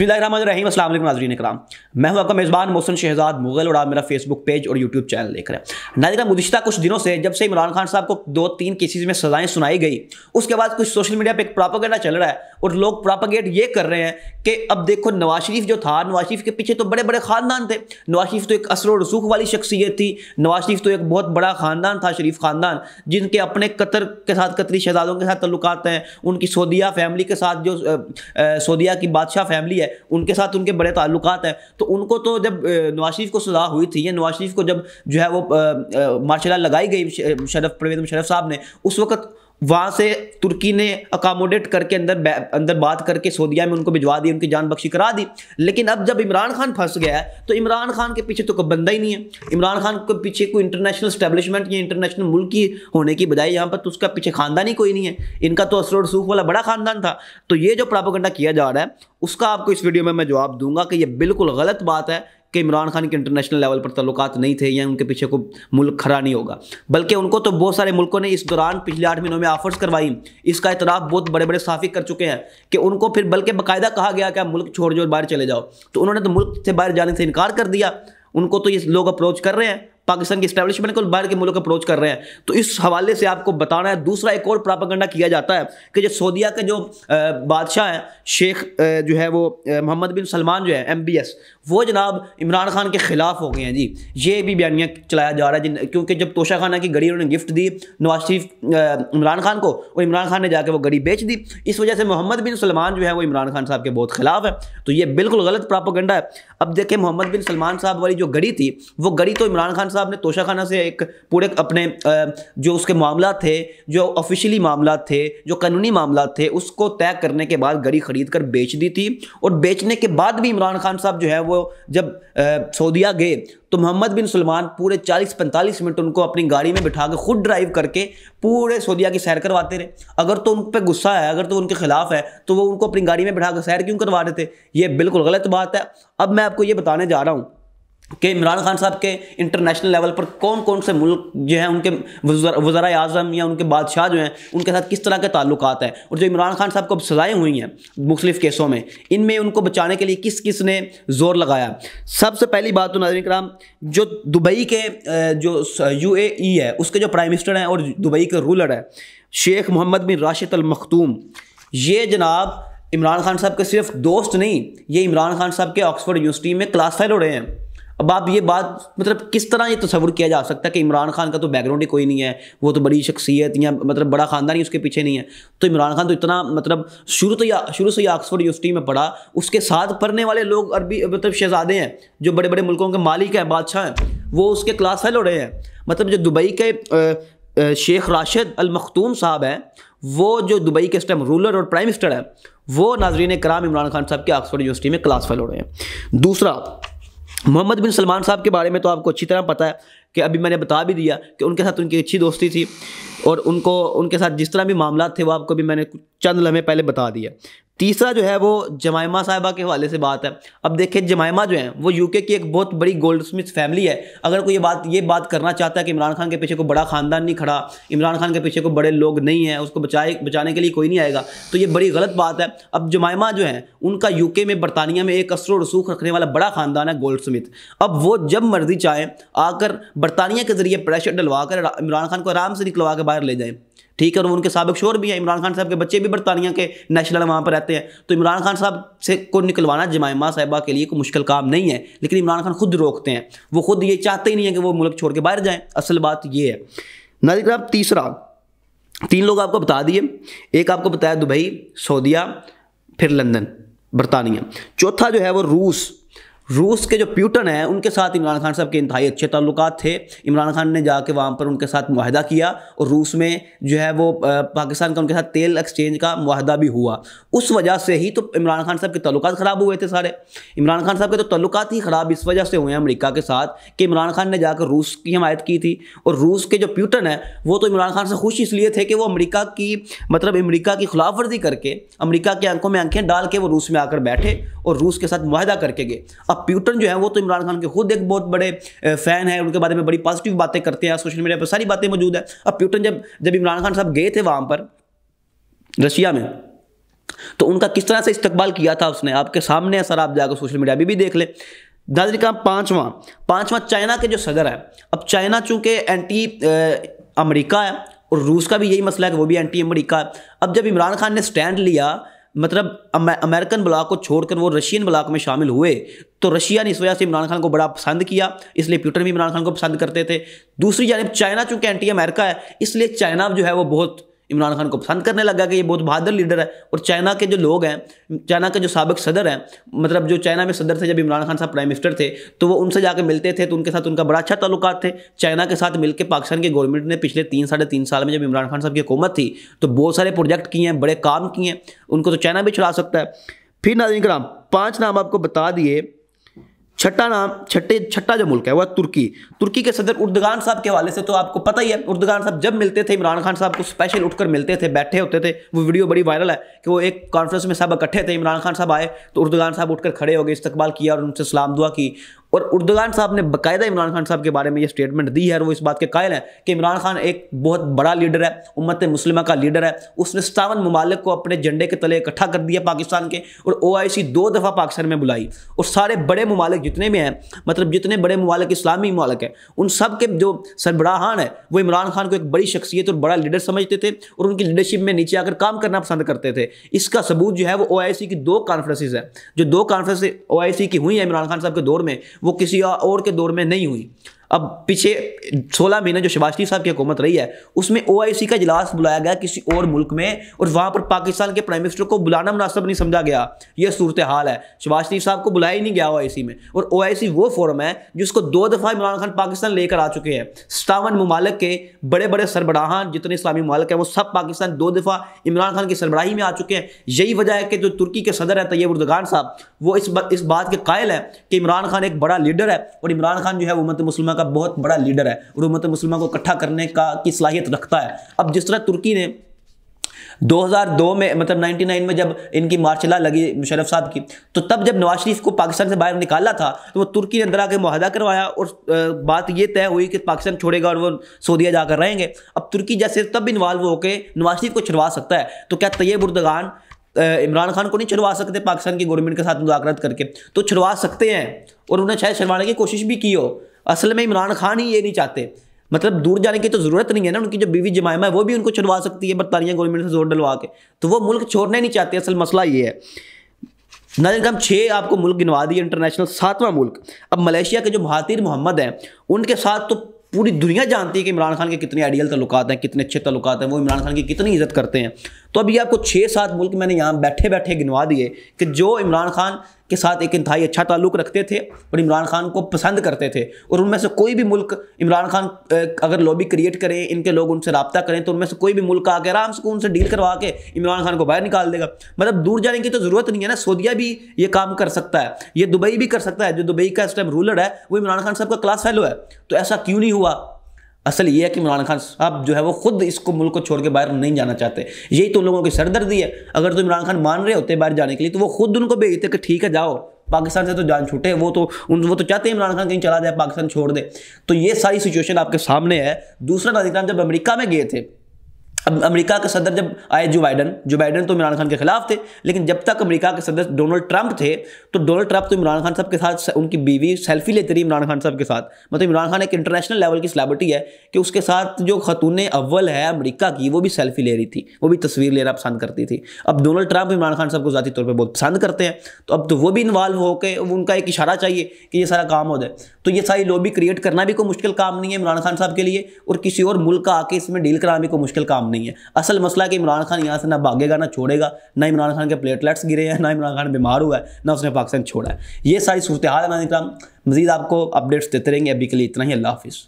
रहीम नाजरीन कराम मैं हूं आपका मेज़बान मोहसिन शहजाद मुगल और आप मेरा फेसबुक पेज और यूट्यूब चैनल देख रहे हैं नाजिका गुजशत कुछ दिनों से जब से इमरान खान साहब को दो तीन केसेस में सजाएं सुनाई गई उसके बाद कुछ सोशल मीडिया पे एक प्रापागेंडा चल रहा है और लोग प्रापागेट ये कर रहे हैं कि अब देखो नवाज शरीफ जो था नवाज शरीफ के पीछे तो बड़े बड़े खानदान थे नवाज शरीफ तो एक असर रसूख वाली शख्सियत थी नवाज शरीफ तो एक बहुत बड़ा खानदान था शरीफ खानदान जिनके अपने कतर के साथ कतरी शहजादों के साथ तल्लुत हैं उनकी सोदिया फैमिली के साथ जो सोदिया की बादशाह फैमिली है उनके साथ उनके बड़े ताल्लुक हैं तो उनको तो जब नवाज शरीफ को सजा हुई थी या नवाज शरीफ को जब जो है वो मार्शल लगाई गई शरफ परवेज मुशरफ साहब ने उस वक्त वहाँ से तुर्की ने अकामोडेट करके अंदर अंदर बात करके सऊदिया में उनको भिजवा दी उनकी जान बख्शी करा दी लेकिन अब जब इमरान खान फंस गया है तो इमरान खान के पीछे तो कोई बंदा ही नहीं है इमरान खान के पीछे कोई इंटरनेशनल स्टैब्लिशमेंट या इंटरनेशनल मुल्क की होने की बजाय यहाँ पर तो उसका पीछे खानदान ही कोई नहीं है इनका तो असर रसूख वाला बड़ा खानदान था तो ये जो प्रापोगंडा किया जा रहा है उसका आपको इस वीडियो में मैं जवाब दूंगा कि ये बिल्कुल गलत बात है कि इमरान खान के इंटरनेशनल लेवल पर तल्लुकात नहीं थे या उनके पीछे को मुल्क खड़ा नहीं होगा बल्कि उनको तो बहुत सारे मुल्कों ने इस दौरान पिछले आठ महीनों में ऑफर्स करवाई इसका इतराफ़ बहुत बड़े बड़े साफी कर चुके हैं कि उनको फिर बल्कि बाकायदा कहा गया कि आप मुल्क छोड़ जो बाहर चले जाओ तो उन्होंने तो मुल्क से बाहर जाने से इनकार कर दिया उनको तो ये लोग अप्रोच कर रहे हैं पाकिस्तान की स्टैब्लिशमेंट को बाहर के मुल्क अप्रोच कर रहे हैं तो इस हवाले से आपको बताना है दूसरा एक और प्रापागंडा किया जाता है कि जो सऊदिया के जो बादशाह हैं शेख जो है वो मोहम्मद बिन सलमान जो है एम वो जनाब इमरान खान के ख़िलाफ़ हो गए हैं जी ये भी बयानियाँ चलाया जा रहा है जिन क्योंकि जब तोशा खाना की गड़ी उन्होंने गिफ्ट दी नवाज शरीफ इमरान खान को और इमरान खान ने जाकर वो गड़ी बेच दी इस वजह से मोहम्मद बिन सलमान जो है वो इमरान खान साहब के बहुत ख़िलाफ़ है तो ये बिल्कुल गलत प्रापोगंडा है अब देखिए मोहम्मद बिन सलमान साहब वाली जो गड़ी थी वो गड़ी तो इमरान खान साहब ने तोशाखाना से एक पूरे अपने जो उसके मामला थे जो ऑफिशियली मामला थे जो कानूनी मामला थे उसको तय करने के बाद गड़ी खरीद कर बेच दी थी और बेचने के बाद भी इमरान खान साहब जो है वो जब सऊदिया गए तो मोहम्मद बिन सलमान पूरे 40-45 मिनट उनको अपनी गाड़ी में बिठा कर खुद ड्राइव करके पूरे सऊदिया की सैर करवाते रहे अगर तो उन पर गुस्सा है अगर तो उनके खिलाफ है तो वो उनको अपनी गाड़ी में बिठा कर सैर क्यों करवा रहे थे ये बिल्कुल गलत बात है अब मैं आपको ये बताने जा रहा हूँ कि इमरान खान साहब के इंटरनेशनल लेवल पर कौन कौन से मुल्क जो हैं उनके वजरा अजम या उनके बादशाह जो हैं उनके साथ किस तरह के ताल्लुक हैं और जो इमरान खान साहब को अब सज़ाएँ हुई हैं मुख्तलिफ केसों में इनमें उनको बचाने के लिए किस किस ने ज़ोर लगाया सबसे पहली बात तो नाजरिन कराम जो दुबई के जो यू ए ई है उसके जो प्राइम मिनिस्टर हैं और दुबई के रूलर हैं शेख मोहम्मद बिन राशिद अलमखतूम ये जनाब इमरान खान साहब के सिर्फ दोस्त नहीं ये इमरान खान साहब के ऑक्सफोर्ड यूनिवर्सिटी में क्लास हो रहे हैं अब आप ये बात मतलब किस तरह ये तस्वुर किया जा सकता है कि इमरान खान का तो बैकग्राउंड ही कोई नहीं है वो तो बड़ी शख्सियत या मतलब बड़ा ख़ानदान ही उसके पीछे नहीं है तो इमरान खान तो इतना मतलब शुरू तो या शुरू से ही ऑक्सफोर्ड यूनिवर्सिटी में पढ़ा उसके साथ पढ़ने वाले लोग अरबी मतलब शहजादे हैं जो बड़े बड़े मुल्कों के मालिक हैं बादशाह हैं वो उसके क्लास फेलो रहे हैं मतलब जो दुबई के शेख राशिद अलमखतूम साहब हैं वो जो दुबई के इस टाइम रूलर और प्राइम मिनिस्टर हैं वो नाजरीन कराम इमरान खान साहब के ऑक्सफोर्ड यूनिवर्सिटी में क्लास फेलो रहे हैं दूसरा मोहम्मद बिन सलमान साहब के बारे में तो आपको अच्छी तरह पता है कि अभी मैंने बता भी दिया कि उनके साथ उनकी अच्छी दोस्ती थी और उनको उनके साथ जिस तरह भी मामला थे वो आपको भी मैंने चंद लम्हे पहले बता दिया तीसरा जो है वो जमायमा साहिबा के हवाले से बात है अब देखिए जमायमा जो है वो यूके की एक बहुत बड़ी गोल्ड स्मिथ फैमिली है अगर कोई ये बात ये बात करना चाहता है कि इमरान खान के पीछे को बड़ा खानदान नहीं खड़ा इमरान खान के पीछे को बड़े लोग नहीं हैं उसको बचाए बचाने के लिए कोई नहीं आएगा तो ये बड़ी गलत बात है अब जमायमा जो है उनका यू में बरतानिया में एक असर रसूख रखने वाला बड़ा खानदान है गोल्ड स्मिथ अब वो जब मर्जी चाहें आकर बरतानिया के जरिए प्रेशर डलवा कर इमरान खान को आराम से निकलवा के बाहर ले जाएँ ठीक है और उनके सबक शोर भी हैं इमरान खान साहब के बच्चे भी बरतानिया के नेशनल वहाँ पर रहते हैं तो इमरान खान साहब से को निकलवाना जमायमा साहबा के लिए कोई मुश्किल काम नहीं है लेकिन इमरान खान खुद रोकते हैं वो खुद ये चाहते ही नहीं है कि वो मुल्क छोड़ के बाहर जाएँ असल बात ये है नाजिक साहब तीसरा तीन लोग आपको बता दिए एक आपको बताया दुबई सऊदिया फिर लंदन बरतानिया चौथा जो है वो रूस रूस के जो प्यूटन हैं उनके साथ इमरान खान साहब के इंतहाई अच्छे ताल्लुक थे इमरान खान ने जाके वहाँ पर उनके साथ माहदा किया और रूस में जो है वो पाकिस्तान का उनके साथ तेल एक्सचेंज का माहदा भी हुआ उस वजह से ही तो इमरान खान साहब के ताल्लुक ख़राब हुए थे सारे इमरान खान साहब के तो ताल्लुक ही ख़राब इस वजह से हुए हैं अमरीका के साथ कि इमरान खान ने जाकर रूस की हमायत की थी और रूस के जो प्यूटन है वो तो इमरान खान से खुश इसलिए थे कि वो अमरीका की मतलब अमरीका की खिलाफ वर्जी करके अमरीका की आंखों में आंखें डाल के वो रूस में आकर बैठे और रूस के साथ माहदा करके गए अब प्यूटन जो है वो तो इमरान खान के खुद एक बहुत बड़े फैन है उनके बारे में बड़ी पॉजिटिव बातें करते हैं सोशल मीडिया पर सारी बातें मौजूद है अब प्यूटन जब जब इमरान खान साहब गए थे वहां पर रशिया में तो उनका किस तरह से इस्तकबाल किया था उसने आपके सामने सर आप जाकर सोशल मीडिया अभी भी देख ले दादरी पांचवा पांचवा चाइना के जो सदर है अब चाइना चूंकि एंटी अमेरिका है और रूस का भी यही मसला है कि वो भी एंटी अमेरिका है अब जब इमरान खान ने स्टैंड लिया मतलब अमेरिकन ब्लॉक को छोड़कर वो रशियन ब्लॉक में शामिल हुए तो रशिया ने इस वजह से इमरान खान को बड़ा पसंद किया इसलिए प्यूटर भी इमरान खान को पसंद करते थे दूसरी जानब चाइना चूंकि एंटी अमेरिका है इसलिए चाइना जो है वो बहुत इमरान खान को पसंद करने लगा कि ये बहुत बहादुर लीडर है और चाइना के जो लोग हैं चाइना के जो सबक सदर हैं मतलब जो चाइना में सदर थे जब इमरान खान साहब प्राइम मिनिस्टर थे तो वो उनसे जाकर मिलते थे तो उनके साथ उनका बड़ा अच्छा ताल्लुक थे चाइना के साथ मिलकर पाकिस्तान की गवर्नमेंट ने पिछले तीन साढ़े तीन साल में जब इमरान खान साहब की हुकूमत थी तो बहुत सारे प्रोजेक्ट किए हैं बड़े काम किए हैं उनको तो चाइना भी छुड़ा सकता है फिर नाजिन कराम पाँच नाम आपको बता दिए छठा नाम छठे छठा जो मुल्क है वह तुर्की तुर्की के सदर उर्दगान साहब के हवाले से तो आपको पता ही है उर्दगान साहब जब मिलते थे इमरान खान साहब को स्पेशल उठकर मिलते थे बैठे होते थे वो वीडियो बड़ी वायरल है कि वो एक कॉन्फ्रेंस में सब इकट्ठे थे इमरान खान साहब आए तो उर्दगान साहब उठकर खड़े हो गए इस्तकबाल किया और उनसे सलाम दुआ की और उर्दुगान साहब ने बकायदा इमरान खान साहब के बारे में ये स्टेटमेंट दी है और वो इस बात के कायल हैं कि इमरान खान एक बहुत बड़ा लीडर है उम्मत मुस्लिम का लीडर है उसने सतावन ममालिक को अपने झंडे के तले इकट्ठा कर दिया पाकिस्तान के और ओ दो दफ़ा पाकिस्तान में बुलाई और सारे बड़े ममालिक जितने भी हैं मतलब जितने बड़े ममालिक इस्लामी ममालक हैं उन सब के जो सरबराहान है वो इमरान खान को एक बड़ी शख्सियत और बड़ा लीडर समझते थे और उनकी लीडरशिप में नीचे आकर काम करना पसंद करते थे इसका सबूत जो है वो ओ की दो कॉन्फ्रेंसिस हैं जो दो कॉन्फ्रेंस ओ की हुई हैं इमरान खान साहब के दौर में वो किसी और के दौर में नहीं हुई अब पीछे 16 महीने जो शिवाजी साहब की हुकूमत रही है उसमें ओ का इजलास बुलाया गया किसी और मुल्क में और वहाँ पर पाकिस्तान के प्राइम मिनिस्टर को बुलाना मुनासब नहीं समझा गया यह सूरत हाल है शिवाज शरीफ साहब को बुलाया ही नहीं गया ओ में और ओ वो फोरम है जिसको दो दफ़ा इमरान खान पाकिस्तान लेकर आ चुके हैं सतावन ममालक के बड़े बड़े सरबराहान जितने इस्लामी ममालक हैं वो सब पाकिस्तान दो दफ़ा इमरान खान की सरबराही में आ चुके हैं यही वजह है कि जो तुर्की के सदर हैं तैयब उर्दगान साहब वो इस, इस बात के कायल है कि इमरान खान एक बड़ा लीडर है और इमरान खान जो है वो मत मुसलमान का का बहुत बड़ा लीडर है और उम्मत मुसलमान को इकट्ठा करने का की सलाहियत रखता है अब जिस तरह तुर्की ने 2002 में मतलब 99 में जब इनकी मार्शला लगी मुशरफ साहब की तो तब जब नवाज शरीफ को पाकिस्तान से बाहर निकाला था तो वो तुर्की ने अंदर आके माहदा करवाया और बात ये तय हुई कि पाकिस्तान छोड़ेगा और वो सऊदीया जाकर रहेंगे अब तुर्की जैसे तब इन्वाल्व होकर नवाज शरीफ को छुड़वा सकता है तो क्या तैयब उर्दगान इमरान खान को नहीं छुड़वा सकते पाकिस्तान की गवर्नमेंट के साथ मुदाकरत करके तो छुड़वा सकते हैं और उन्हें शायद छुड़वाने की कोशिश भी की हो असल में इमरान खान ही ये नहीं चाहते मतलब दूर जाने की तो ज़रूरत नहीं है ना उनकी जो बीवी जमायमा है वो भी उनको छुड़वा सकती है बरतानिया गवर्नमेंट से जोर डलवा के तो वो मुल्क छोड़ना ही नहीं चाहते असल मसला ये है नजर कम छः आपको मुल्क गिनवा दिए इंटरनेशनल सातवां मुल्क अब मलेशिया के जो महातिर मोहम्मद हैं उनके साथ तो पूरी दुनिया जानती है कि इमरान खान के कितने आइडियल तल्लुक हैं कितने अच्छे तल्लुक हैं वो इमरान खान की कितनी इज्जत करते हैं तो अब ये आपको छः सात मुल्क मैंने यहाँ बैठे बैठे गिनवा दिए कि जो इमरान खान के साथ एक इंतहाई अच्छा ताल्लुक रखते थे और इमरान खान को पसंद करते थे और उनमें से कोई भी मुल्क इमरान खान अगर लॉबी क्रिएट करें इनके लोग उनसे रबता करें तो उनमें से कोई भी मुल्क आके आराम से उनसे डील करवा के इमरान खान को बाहर निकाल देगा मतलब दूर जाने की तो ज़रूरत नहीं है ना सऊदिया भी ये काम कर सकता है ये दुबई भी कर सकता है जो दुबई का इस टाइम रूलर है वो इमरान खान साहब का क्लास फैलो है तो ऐसा क्यों नहीं हुआ असल ये है कि इमरान खान साहब जो है वो खुद इसको मुल्क को छोड़ के बाहर नहीं जाना चाहते यही तो उन लोगों की सरदर्दी है अगर तो इमरान खान मान रहे होते बाहर जाने के लिए तो वो खुद उनको भेजते कि ठीक है जाओ पाकिस्तान से तो जान छूटे वो तो उन वो तो चाहते हैं इमरान खान कहीं चला जाए पाकिस्तान छोड़ दे तो ये सारी सिचुएशन आपके सामने है दूसरा नाजिक जब अमरीका में गए थे अब अमेरिका के सदर जब आए जो बाइडन जो बाइडन तो इमरान खान के खिलाफ थे लेकिन जब तक अमेरिका के सदर डोनाल्ड ट्रंप थे तो डोनाल्ड ट्रंप तो इमरान खान साहब के साथ उनकी बीवी सेल्फी लेती रही इमरान खान साहब के साथ मतलब इमरान खान एक इंटरनेशनल लेवल की सेलेब्रिटी है कि उसके साथ जो खतून अव्वल है अमरीका की वो भी सेल्फी ले रही थी वो भी तस्वीर लेना पसंद करती थी अब डोनल्ड ट्रंप इमरान खान साहब को ज़ाती तौर पर बहुत पसंद करते हैं तो अब तो वो भी इन्वॉल्व होकर उनका एक इशारा चाहिए कि ये सारा काम हो जाए तो ये सारी लॉबी क्रिएट करना भी कोई मुश्किल काम नहीं है इमरान खान साहब के लिए और किसी और मुल्क का आके इसमें डील कराना भी कोई मुश्किल काम नहीं है असल मसला कि इमरान खान यहाँ से ना भागेगा ना छोड़ेगा ना इमरान खान के प्लेटलेट्स गिरे हैं ना इमरान खान बीमार हुआ है ना उसने पाकिस्तान छोड़ा है ये सारी सूरत हाल है मैंने मजीद आपको अपडेट्स देते रहेंगे अभी के लिए इतना ही अल्लाह हाफिज़